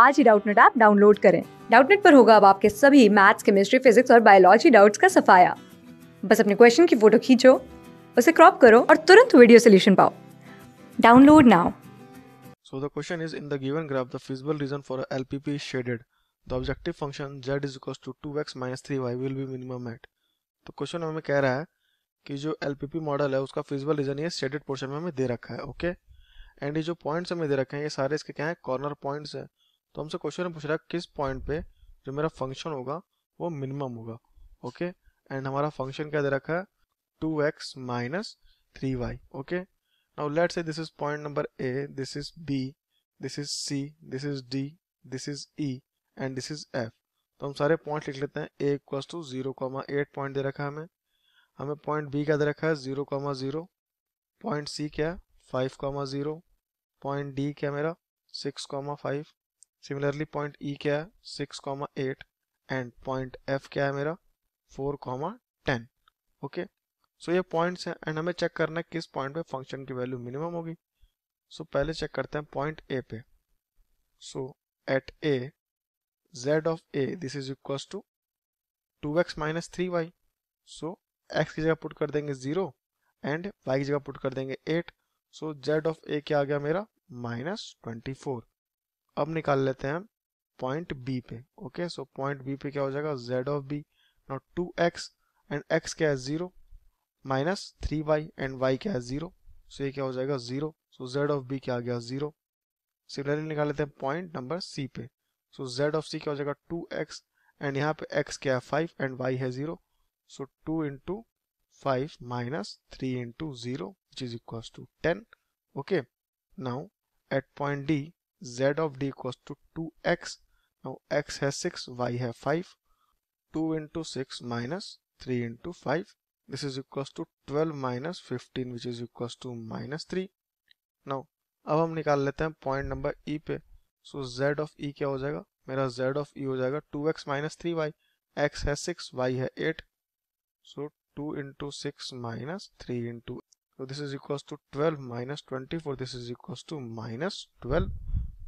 आज ही Doubtnut app download करें डाउटनेट पर होगा अब आपके सभी मैथ्स केमिस्ट्री फिजिक्स और बायोलॉजी डाउट्स का सफाया बस अपने क्वेश्चन की फोटो खींचो उसे क्रॉप करो और तुरंत वीडियो सोल्यूशन पाओ download now So the question is in the given graph the feasible region for LPP is shaded. The objective function z is equals to 2x minus 3y will be minimum at. तो question हमें कह रहा है कि जो LPP model है उसका feasible region ये शेडेड पोर्शन में हमें दे रखा है ओके एंड ये जो पॉइंट्स हमें दे रखे हैं ये सारे इसके क्या है कॉर्नर पॉइंट्स हैं तो हमसे क्वेश्चन पूछ रहा है किस पॉइंट पे जो मेरा फंक्शन होगा वो मिनिमम होगा ओके एंड हमारा फंक्शन क्या दे रखा है two x minus three y okay now let's say this is point number A this is B this is C this is D this is E and this is F तो हम सारे point लिख लेते हैं a equals to zero comma eight point दे रखा है हमें हमें पॉइंट बी क्या दे रखा है zero comma zero point C क्या है five comma zero point D क्या मेरा six comma five similarly point E क्या है six comma eight and point F क्या है मेरा four comma ten okay so ये पॉइंट्स हैं एंड हमें चेक करना है किस पॉइंट पे फंक्शन की वैल्यू मिनिमम होगी सो so, पहले चेक करते हैं पॉइंट ए पे so at A Z of A this is equal to two x minus three y so x की जगह पुट कर देंगे जीरो एंड वाई की जगह पुट कर देंगे at so Z of A क्या आ गया मेरा माइनस ट्वेंटी फोर अब निकाल लेते हैं पॉइंट बी पे ओके सो पॉइंट बी पे क्या हो जाएगा Z of B not two x and x क्या है zero minus three y and y क्या है जीरो सो ये क्या हो जाएगा zero so Z of B क्या आ गया जीरो सिमिलरली निकाल लेते हैं पॉइंट नंबर सी पे सो जेड ऑफ सी क्या हो जाएगा टू एक्स एंड यहाँ पे एक्स क्या है फाइव एंड वाई है zero so two into five minus three into zero is equal to ten okay now at point D z of d equals to 2x. Now x has 6, y have 5. 2 into 6 minus 3 into 5. This is equals to 12 minus 15 which is equals to minus 3. Now अब हम निकाल लेते हैं point number ई पे सो Z of ई क्या हो जाएगा मेरा जेड ऑफ ई हो जाएगा two x minus three y x है सिक्स वाई है eight so two into six minus three into this is equals to twelve minus twenty four this is equals to minus twelve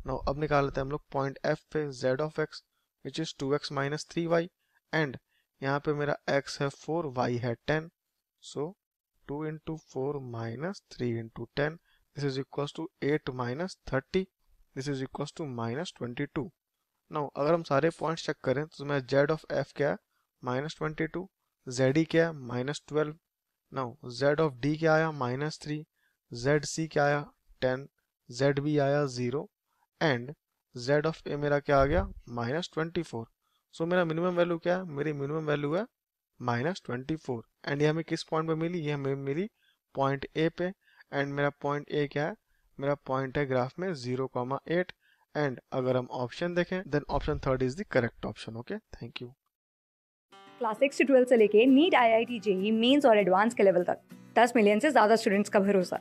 no अब निकाल लेते हैं हम लोग point F पे Z of x which is two x minus three y and यहाँ पे मेरा एक्स है फोर वाई है ten so two into four minus three into ten this is equal to eight minus thirty this is equal to minus twenty two no अगर हम सारे point check करें तो मैं जेड ऑफ एफ क्या है minus twenty two Z E क्या है minus twelve now Z of D क्या आया माइनस थ्री जेड सी क्या आया टेन जेड बी आया zero and z of a मेरा क्या आ गया माइनस ट्वेंटी फोर सो मेरा मिनिमम वैल्यू क्या है मेरी मिनिमम वैल्यू है माइनस ट्वेंटी फोर एंड ये हमें किस पॉइंट पे मिली ये हमें मिली पॉइंट ए पे एंड मेरा पॉइंट ए क्या है मेरा पॉइंट है ग्राफ में जीरो कॉमा एट एंड अगर हम ऑप्शन देखें then option third is the correct option okay thank you class six से ट्वेल्व से लेके NEET I I T JEE mains और एडवांस के लेवल तक दस मिलियन से ज्यादा स्टूडेंट्स का भरोसा